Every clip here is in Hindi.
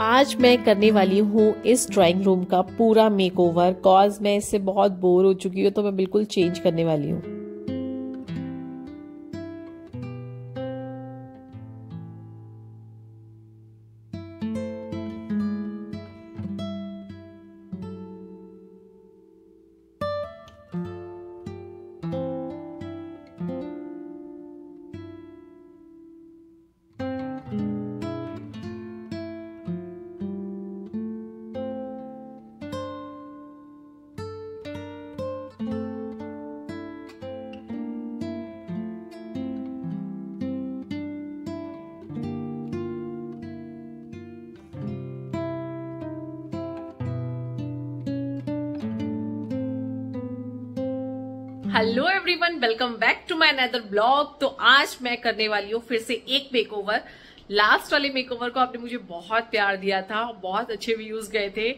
आज मैं करने वाली हूँ इस ड्राइंग रूम का पूरा मेकओवर कॉज मैं इससे बहुत बोर हो चुकी हूँ तो मैं बिल्कुल चेंज करने वाली हूँ hello everyone welcome back to my another blog तो आज मैं करने वाली हूँ फिर से एक मेकओवर लास्ट वाले मेकओवर को आपने मुझे बहुत प्यार दिया था बहुत अच्छे व्यूज गए थे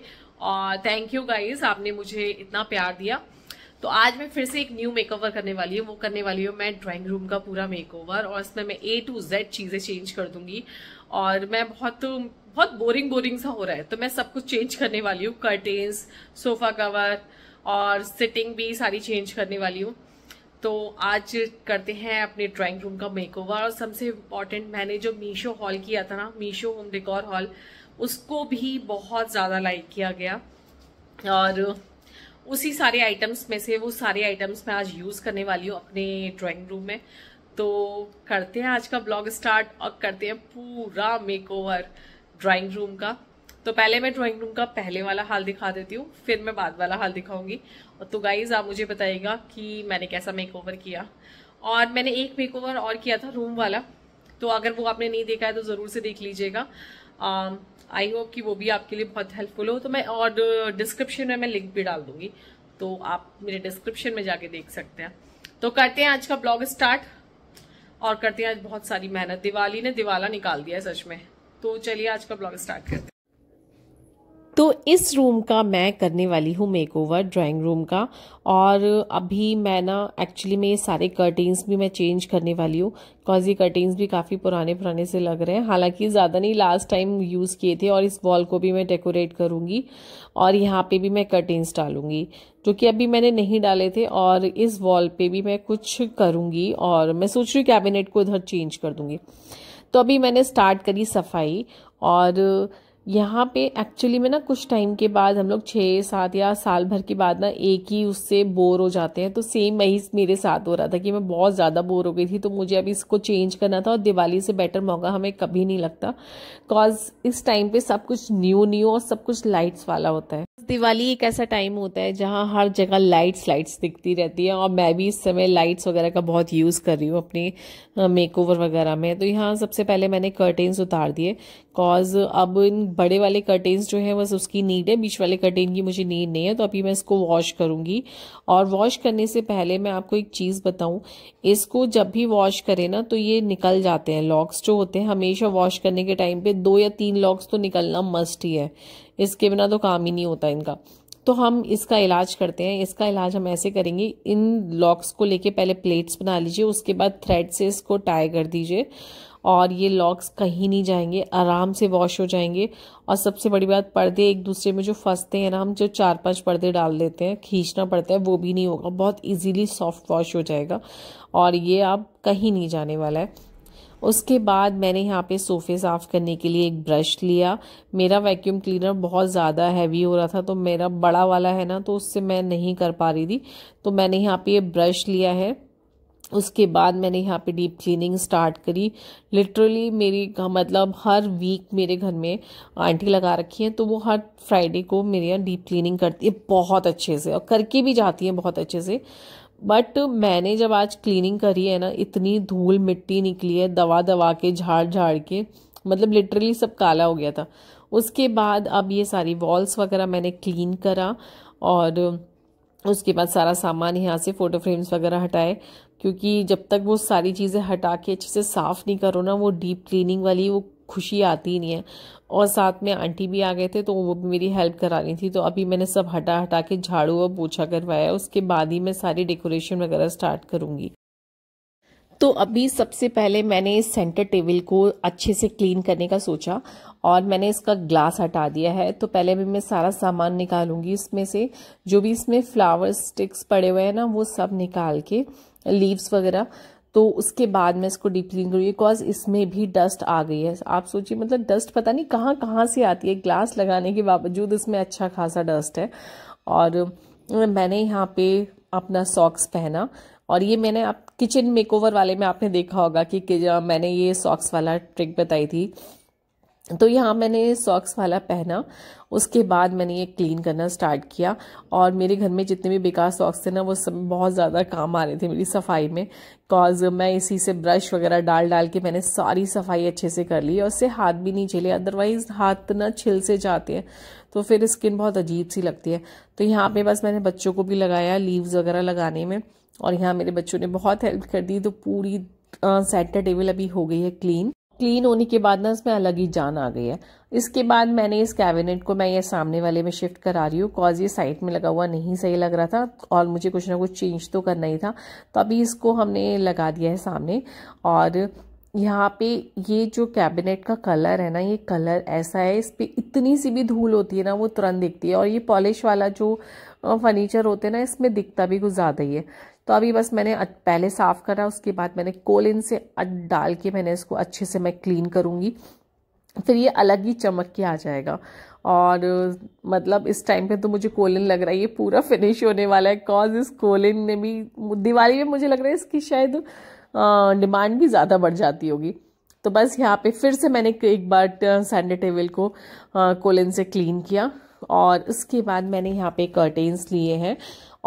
और थैंक यू गाइस आपने मुझे इतना प्यार दिया तो आज मैं फिर से एक न्यू मेकओवर करने वाली हूँ वो करने वाली हूँ मैं ड्राॅइंग रूम का पूरा मेकओवर और इसमें मैं ए टू जेड चीज़ें चेंज कर दूंगी और मैं बहुत बहुत बोरिंग बोरिंग सा हो रहा है तो मैं सब कुछ चेंज करने वाली हूँ कर्टेन्स सोफा कवर और सिटिंग भी सारी चेंज करने वाली हूँ तो आज करते हैं अपने ड्राइंग रूम का मेकओवर और सबसे इम्पॉर्टेंट मैंने जो मीशो हॉल किया था ना मीशो होम डेकोर हॉल उसको भी बहुत ज़्यादा लाइक किया गया और उसी सारे आइटम्स में से वो सारे आइटम्स मैं आज यूज़ करने वाली हूँ अपने ड्राइंग रूम में तो करते हैं आज का ब्लॉग स्टार्ट और करते हैं पूरा मेकओवर ड्राइंग रूम का तो पहले मैं ड्राइंग रूम का पहले वाला हाल दिखा देती हूँ फिर मैं बाद वाला हाल दिखाऊंगी तो गाइज आप मुझे बताइएगा कि मैंने कैसा मेकओवर किया और मैंने एक मेकओवर और किया था रूम वाला तो अगर वो आपने नहीं देखा है तो ज़रूर से देख लीजिएगा आई um, होप कि वो भी आपके लिए बहुत हेल्पफुल हो तो मैं और डिस्क्रिप्शन में मैं लिंक भी डाल दूंगी तो आप मेरे डिस्क्रिप्शन में जाके देख सकते हैं तो करते हैं आज का ब्लॉग स्टार्ट और करते हैं आज बहुत सारी मेहनत दिवाली ने दिवाला निकाल दिया है सच में तो चलिए आज का ब्लॉग स्टार्ट करते हैं तो इस रूम का मैं करने वाली हूँ मेक ओवर ड्राइंग रूम का और अभी मैं ना एक्चुअली में ये सारे कर्टेंस भी मैं चेंज करने वाली हूँ बिकॉज ये कर्टेंस भी काफ़ी पुराने पुराने से लग रहे हैं हालांकि ज़्यादा नहीं लास्ट टाइम यूज़ किए थे और इस वॉल को भी मैं डेकोरेट करूँगी और यहाँ पे भी मैं कर्टेंस डालूँगी जो कि अभी मैंने नहीं डाले थे और इस वॉल पर भी मैं कुछ करूँगी और मैं सोच रही हूँ कैबिनेट को इधर चेंज कर दूँगी तो अभी मैंने स्टार्ट करी सफाई और यहाँ पे एक्चुअली में ना कुछ टाइम के बाद हम लोग छः सात या साल भर के बाद ना एक ही उससे बोर हो जाते हैं तो सेम वही मेरे साथ हो रहा था कि मैं बहुत ज़्यादा बोर हो गई थी तो मुझे अभी इसको चेंज करना था और दिवाली से बेटर मौका हमें कभी नहीं लगता बिकॉज इस टाइम पे सब कुछ न्यू न्यू और सब कुछ लाइट्स वाला होता है दिवाली एक ऐसा टाइम होता है जहाँ हर जगह लाइट्स लाइट्स दिखती रहती है और मैं भी इस समय लाइट्स वगैरह का बहुत यूज़ कर रही हूँ अपने मेकओवर वगैरह में तो यहाँ सबसे पहले मैंने कर्टेन्स उतार दिए बिकॉज अब इन बड़े वाले कर्टेन्स जो है बस उसकी नीड है बीच वाले कर्टेन की मुझे नीड नहीं है तो अभी मैं इसको वॉश करूंगी और वॉश करने से पहले मैं आपको एक चीज़ बताऊं इसको जब भी वॉश करें ना तो ये निकल जाते हैं लॉक्स जो होते हैं हमेशा वॉश करने के टाइम पे दो या तीन लॉक्स तो निकलना मस्ट ही है इसके बिना तो काम ही नहीं होता इनका तो हम इसका इलाज करते हैं इसका इलाज हम ऐसे करेंगे इन लॉक्स को लेके पहले प्लेट्स बना लीजिए उसके बाद थ्रेड से इसको टाई कर दीजिए और ये लॉक्स कहीं नहीं जाएंगे आराम से वॉश हो जाएंगे और सबसे बड़ी बात पर्दे एक दूसरे में जो फंसते हैं ना हम जो चार पांच पर्दे डाल देते हैं खींचना पड़ता है वो भी नहीं होगा बहुत इजीली सॉफ्ट वॉश हो जाएगा और ये आप कहीं नहीं जाने वाला है उसके बाद मैंने यहाँ पे सोफ़े साफ़ करने के लिए एक ब्रश लिया मेरा वैक्यूम क्लीनर बहुत ज़्यादा हैवी हो रहा था तो मेरा बड़ा वाला है ना तो उससे मैं नहीं कर पा रही थी तो मैंने यहाँ पे ये ब्रश लिया है उसके बाद मैंने यहाँ पे डीप क्लीनिंग स्टार्ट करी लिटरली मेरी मतलब हर वीक मेरे घर में आंटी लगा रखी है तो वो हर फ्राइडे को मेरे यहाँ डीप क्लीनिंग करती है बहुत अच्छे से और करके भी जाती है बहुत अच्छे से बट मैंने जब आज क्लीनिंग करी है ना इतनी धूल मिट्टी निकली है दवा दवा के झाड़ झाड़ के मतलब लिटरली सब काला हो गया था उसके बाद अब ये सारी वॉल्स वगैरह मैंने क्लीन करा और उसके बाद सारा सामान यहाँ से फ़ोटो फ्रेम्स वगैरह हटाए क्योंकि जब तक वो सारी चीज़ें हटा के अच्छे से साफ़ नहीं करो ना वो डीप क्लीनिंग वाली वो खुशी आती ही नहीं है और साथ में आंटी भी आ गए थे तो वो भी मेरी हेल्प करानी थी तो अभी मैंने सब हटा हटा के झाड़ू और पोछा करवाया उसके बाद ही मैं सारी डेकोरेशन वगैरह स्टार्ट करूँगी तो अभी सबसे पहले मैंने इस सेंटर टेबल को अच्छे से क्लीन करने का सोचा और मैंने इसका ग्लास हटा दिया है तो पहले भी मैं सारा सामान निकालूंगी इसमें से जो भी इसमें फ्लावर स्टिक्स पड़े हुए हैं ना वो सब निकाल के लीव्स वगैरह तो उसके बाद मैं इसको डीप क्लीन करूँगी बिकॉज इसमें भी डस्ट आ गई है आप सोचिए मतलब डस्ट पता नहीं कहाँ कहाँ से आती है ग्लास लगाने के बावजूद इसमें अच्छा खासा डस्ट है और मैंने यहाँ पे अपना सॉक्स पहना और ये मैंने आप किचन मेकओवर वाले में आपने देखा होगा कि, कि मैंने ये सॉक्स वाला ट्रिक बताई थी तो यहाँ मैंने सॉक्स वाला पहना उसके बाद मैंने ये क्लीन करना स्टार्ट किया और मेरे घर में जितने भी बेकार सॉक्स थे ना वो सब बहुत ज़्यादा काम आ रहे थे मेरी सफाई में कॉज मैं इसी से ब्रश वगैरह डाल डाल के मैंने सारी सफाई अच्छे से कर ली और उससे हाथ भी नहीं छिले अदरवाइज हाथ ना छिल से जाते हैं तो फिर स्किन बहुत अजीब सी लगती है तो यहाँ पर बस मैंने बच्चों को भी लगाया लीव्स वगैरह लगाने में और यहाँ मेरे बच्चों ने बहुत हेल्प कर दी तो पूरी सेट टेबल अभी हो गई है क्लीन क्लीन होने के बाद ना इसमें अलग ही जान आ गई है इसके बाद मैंने इस कैबिनेट को मैं ये सामने वाले में शिफ्ट करा रही हूँ कॉज ये साइड में लगा हुआ नहीं सही लग रहा था और मुझे कुछ ना कुछ चेंज तो करना ही था तो अभी इसको हमने लगा दिया है सामने और यहाँ पे ये जो कैबिनेट का कलर है ना ये कलर ऐसा है इस पर इतनी सी भी धूल होती है ना वो तुरंत दिखती है और ये पॉलिश वाला जो फर्नीचर होते हैं ना इसमें दिखता भी कुछ ज़्यादा ही है तो अभी बस मैंने पहले साफ़ करा उसके बाद मैंने कोलिन से डाल के मैंने इसको अच्छे से मैं क्लीन करूँगी फिर ये अलग ही चमक के आ जाएगा और मतलब इस टाइम पे तो मुझे कोलिन लग रहा है ये पूरा फिनिश होने वाला है कॉज इस कोलिन ने भी दिवाली में मुझे लग रहा है इसकी शायद डिमांड भी ज़्यादा बढ़ जाती होगी तो बस यहाँ पे फिर से मैंने एक बार सैंडे टेबल को कोलिन से क्लीन किया और उसके बाद मैंने यहाँ पे कर्टेन्स लिए हैं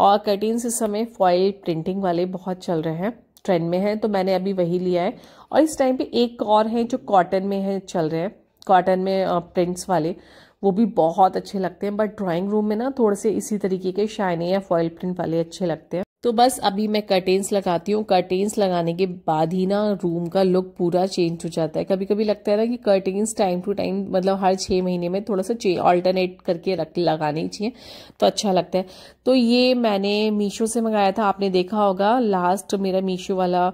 और कर्टेन्स इस समय फॉयल प्रिंटिंग वाले बहुत चल रहे हैं ट्रेंड में है तो मैंने अभी वही लिया है और इस टाइम पे एक और है जो कॉटन में है चल रहे हैं कॉटन में प्रिंट्स वाले वो भी बहुत अच्छे लगते हैं बट ड्राइंग रूम में ना थोड़े से इसी तरीके के शाइनी या फॉयल प्रिंट वाले अच्छे लगते हैं तो बस अभी मैं कर्टेन्स लगाती हूँ कर्टेन्स लगाने के बाद ही ना रूम का लुक पूरा चेंज हो जाता है कभी कभी लगता है ना कि कर्टेन्स टाइम टू टाइम मतलब हर छः महीने में थोड़ा सा ऑल्टरनेट करके रख लगाने चाहिए तो अच्छा लगता है तो ये मैंने मीशो से मंगाया था आपने देखा होगा लास्ट मेरा मीशो वाला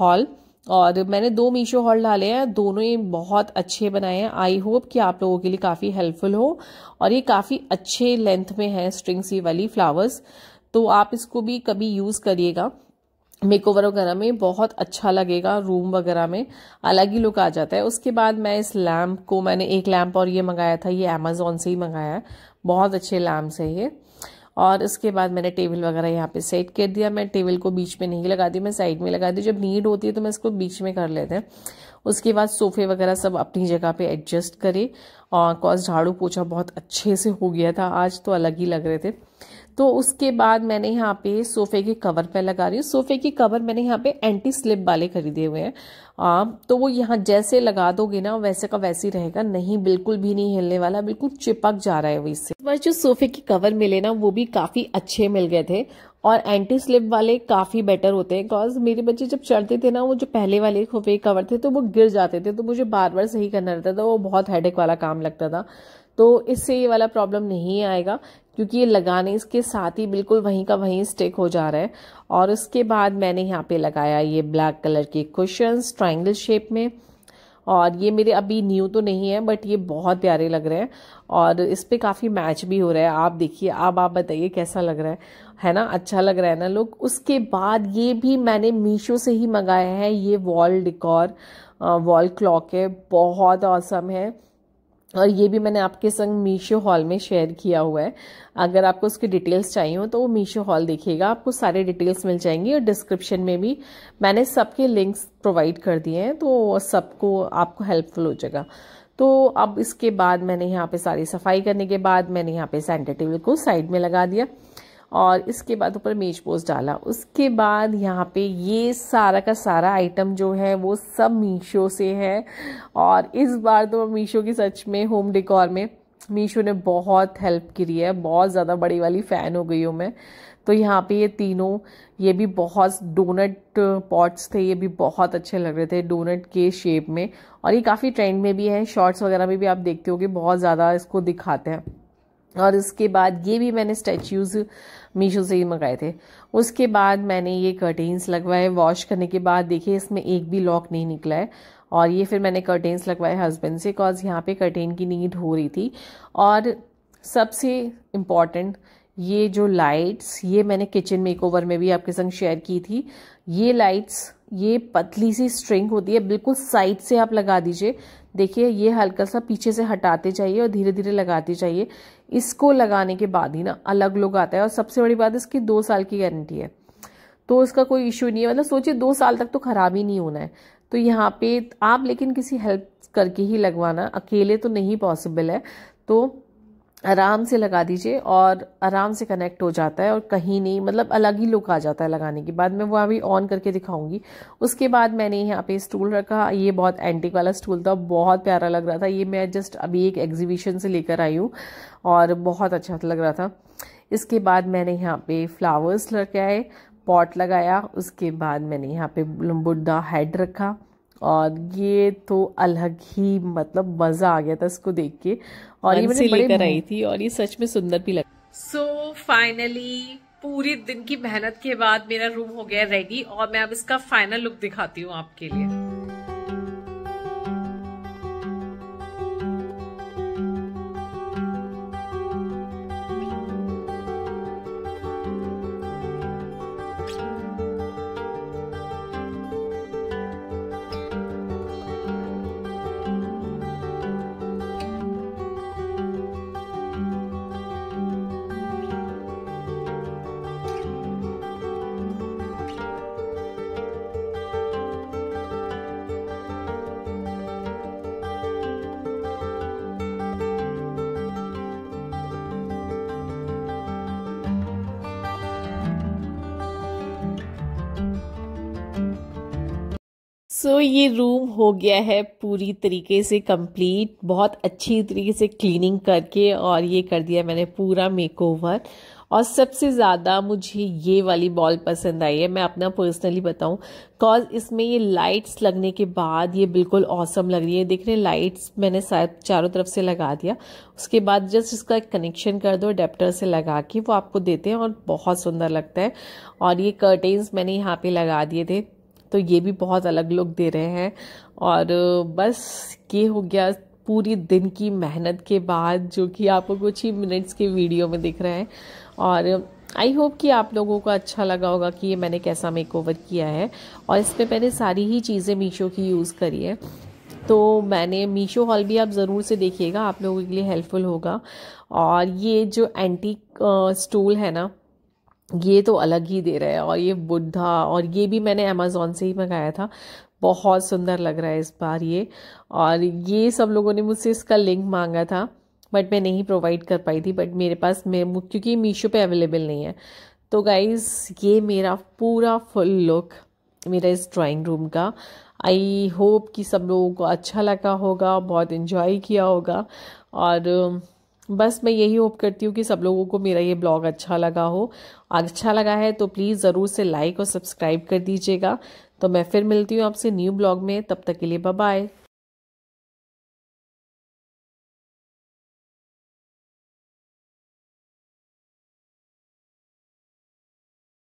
हॉल और मैंने दो मीशो हॉल डाले हैं दोनों ही बहुत अच्छे बनाए हैं आई होप कि आप लोगों के लिए काफ़ी हेल्पफुल हो और ये काफ़ी अच्छे लेंथ में है स्ट्रिंग्स ये वाली फ्लावर्स तो आप इसको भी कभी यूज़ करिएगा मेकओवर वगैरह में बहुत अच्छा लगेगा रूम वगैरह में अलग ही लुक आ जाता है उसके बाद मैं इस लैम्प को मैंने एक लैम्प और ये मंगाया था ये अमेज़ोन से ही मंगाया है बहुत अच्छे लैम्प है ये और इसके बाद मैंने टेबल वगैरह यहाँ पे सेट कर दिया मैं टेबल को बीच में नहीं लगा दी मैं साइड में लगा दी जब नीड होती है तो मैं इसको बीच में कर लेते हैं उसके बाद सोफे वगैरह सब अपनी जगह पे एडजस्ट करे और कॉज झाड़ू पोछा बहुत अच्छे से हो गया था आज तो अलग ही लग रहे थे तो उसके बाद मैंने यहाँ पे सोफ़े के कवर पे लगा रही हूँ सोफ़े के कवर मैंने यहाँ पे एंटी स्लिप वाले खरीदे हुए हैं तो वो यहाँ जैसे लगा दोगे ना वैसे का वैसे ही रहेगा नहीं बिल्कुल भी नहीं हिलने वाला बिल्कुल चिपक जा रहा है वो इससे बस जो सोफ़े के कवर मिले ना वो भी काफ़ी अच्छे मिल गए थे और एंटी स्लिप वाले काफ़ी बेटर होते हैं बिकॉज मेरे बच्चे जब चढ़ते थे ना वो जो पहले वाले खोफे कवर थे तो वो गिर जाते थे तो मुझे बार बार सही करना रहता था वो बहुत हेडेक वाला काम लगता था तो इससे ये वाला प्रॉब्लम नहीं आएगा क्योंकि ये लगाने इसके साथ ही बिल्कुल वहीं का वहीं स्टिक हो जा रहा है और उसके बाद मैंने यहाँ पे लगाया ये ब्लैक कलर के क्वेश्चन ट्राइंगल शेप में और ये मेरे अभी न्यू तो नहीं है बट ये बहुत प्यारे लग रहे हैं और इस पर काफ़ी मैच भी हो रहा है आप देखिए अब आप बताइए कैसा लग रहा है है ना अच्छा लग रहा है ना लुक उसके बाद ये भी मैंने मीशो से ही मंगाया है ये वॉल डिकॉर वॉल क्लॉक है बहुत औसम है और ये भी मैंने आपके संग मीशो हॉल में शेयर किया हुआ है अगर आपको उसकी डिटेल्स चाहिए हो तो वो मीशो हॉल देखिएगा आपको सारे डिटेल्स मिल जाएंगी और डिस्क्रिप्शन में भी मैंने सबके लिंक्स प्रोवाइड कर दिए हैं तो सबको आपको हेल्पफुल हो जाएगा तो अब इसके बाद मैंने यहाँ पे सारी सफाई करने के बाद मैंने यहाँ पे सेंटर टेबल को साइड में लगा दिया और इसके बाद ऊपर मेज पोस्ट डाला उसके बाद यहाँ पे ये सारा का सारा आइटम जो है वो सब मीशो से है और इस बार तो मीशो की सच में होम डिकॉर में मीशो ने बहुत हेल्प करी है बहुत ज़्यादा बड़ी वाली फ़ैन हो गई हूँ मैं तो यहाँ पे ये तीनों ये भी बहुत डोनट पॉट्स थे ये भी बहुत अच्छे लग रहे थे डोनट के शेप में और ये काफ़ी ट्रेंड में भी है शॉर्ट्स वगैरह में भी आप देखते हो कि बहुत ज़्यादा इसको दिखाते हैं और उसके बाद ये भी मैंने स्टैचूज़ मीशो से ही मंगाए थे उसके बाद मैंने ये कर्टेन्स लगवाए वॉश करने के बाद देखिए इसमें एक भी लॉक नहीं निकला है और ये फिर मैंने कर्टेन्स लगवाए हस्बैंड से कॉज यहाँ पे कर्टेन की नीड हो रही थी और सबसे इम्पॉर्टेंट ये जो लाइट्स ये मैंने किचन मेकओवर में भी आपके संग शेयर की थी ये लाइट्स ये पतली सी स्ट्रिंग होती है बिल्कुल साइड से आप लगा दीजिए देखिए ये हल्का सा पीछे से हटाते जाइए और धीरे धीरे लगाते जाइए इसको लगाने के बाद ही ना अलग लोग आता है और सबसे बड़ी बात इसकी दो साल की गारंटी है तो इसका कोई इश्यू नहीं है मतलब सोचिए दो साल तक तो ख़राब ही नहीं होना है तो यहाँ पे आप लेकिन किसी हेल्प करके ही लगवाना अकेले तो नहीं पॉसिबल है तो आराम से लगा दीजिए और आराम से कनेक्ट हो जाता है और कहीं नहीं मतलब अलग ही लुक आ जाता है लगाने के बाद मैं वो अभी ऑन करके दिखाऊंगी उसके बाद मैंने यहाँ पे स्टूल रखा ये बहुत एंटिक वाला स्टूल था बहुत प्यारा लग रहा था ये मैं जस्ट अभी एक एग्जीबिशन से लेकर आई हूँ और बहुत अच्छा लग रहा था इसके बाद मैंने यहाँ पे फ्लावर्स लग आए पॉट लगाया उसके बाद मैंने यहाँ पे बुद्धा हेड रखा और ये तो अलग ही मतलब मज़ा आ गया था इसको देख के और ये मैंने लेकर आई थी और ये सच में सुंदर भी लगा सो फाइनली पूरे दिन की मेहनत के बाद मेरा रूम हो गया रेडी और मैं अब इसका फाइनल लुक दिखाती हूँ आपके लिए सो so, ये रूम हो गया है पूरी तरीके से कंप्लीट बहुत अच्छी तरीके से क्लीनिंग करके और ये कर दिया मैंने पूरा मेकओवर और सबसे ज़्यादा मुझे ये वाली बॉल पसंद आई है मैं अपना पर्सनली बताऊं बिकॉज इसमें ये लाइट्स लगने के बाद ये बिल्कुल औसम लग रही है देख रहे लाइट्स मैंने चारों तरफ से लगा दिया उसके बाद जस्ट इसका कनेक्शन कर दो अडेप्टर से लगा के वो आपको देते हैं और बहुत सुंदर लगता है और ये कर्टेन्स मैंने यहाँ पे लगा दिए थे तो ये भी बहुत अलग लुक दे रहे हैं और बस ये हो गया पूरी दिन की मेहनत के बाद जो कि आपको कुछ ही मिनट्स के वीडियो में दिख रहे हैं और आई होप कि आप लोगों को अच्छा लगा होगा कि ये मैंने कैसा मेकओवर किया है और इसमें मैंने सारी ही चीज़ें मीशो की यूज़ करी है तो मैंने मीशो हॉल भी आप ज़रूर से देखिएगा आप लोगों के लिए हेल्पफुल होगा और ये जो एंटी स्टूल है ना ये तो अलग ही दे रहा है और ये बुद्धा और ये भी मैंने अमेज़ोन से ही मंगाया था बहुत सुंदर लग रहा है इस बार ये और ये सब लोगों ने मुझसे इसका लिंक मांगा था बट मैं नहीं प्रोवाइड कर पाई थी बट मेरे पास मे क्योंकि मीशो पे अवेलेबल नहीं है तो गाइज़ ये मेरा पूरा फुल लुक मेरा इस ड्राइंग रूम का आई होप कि सब लोगों को अच्छा लगा होगा बहुत इन्जॉय किया होगा और um, बस मैं यही होप करती हूँ कि सब लोगों को मेरा ये ब्लॉग अच्छा लगा हो अच्छा लगा है तो प्लीज़ ज़रूर से लाइक और सब्सक्राइब कर दीजिएगा तो मैं फिर मिलती हूँ आपसे न्यू ब्लॉग में तब तक के लिए बाय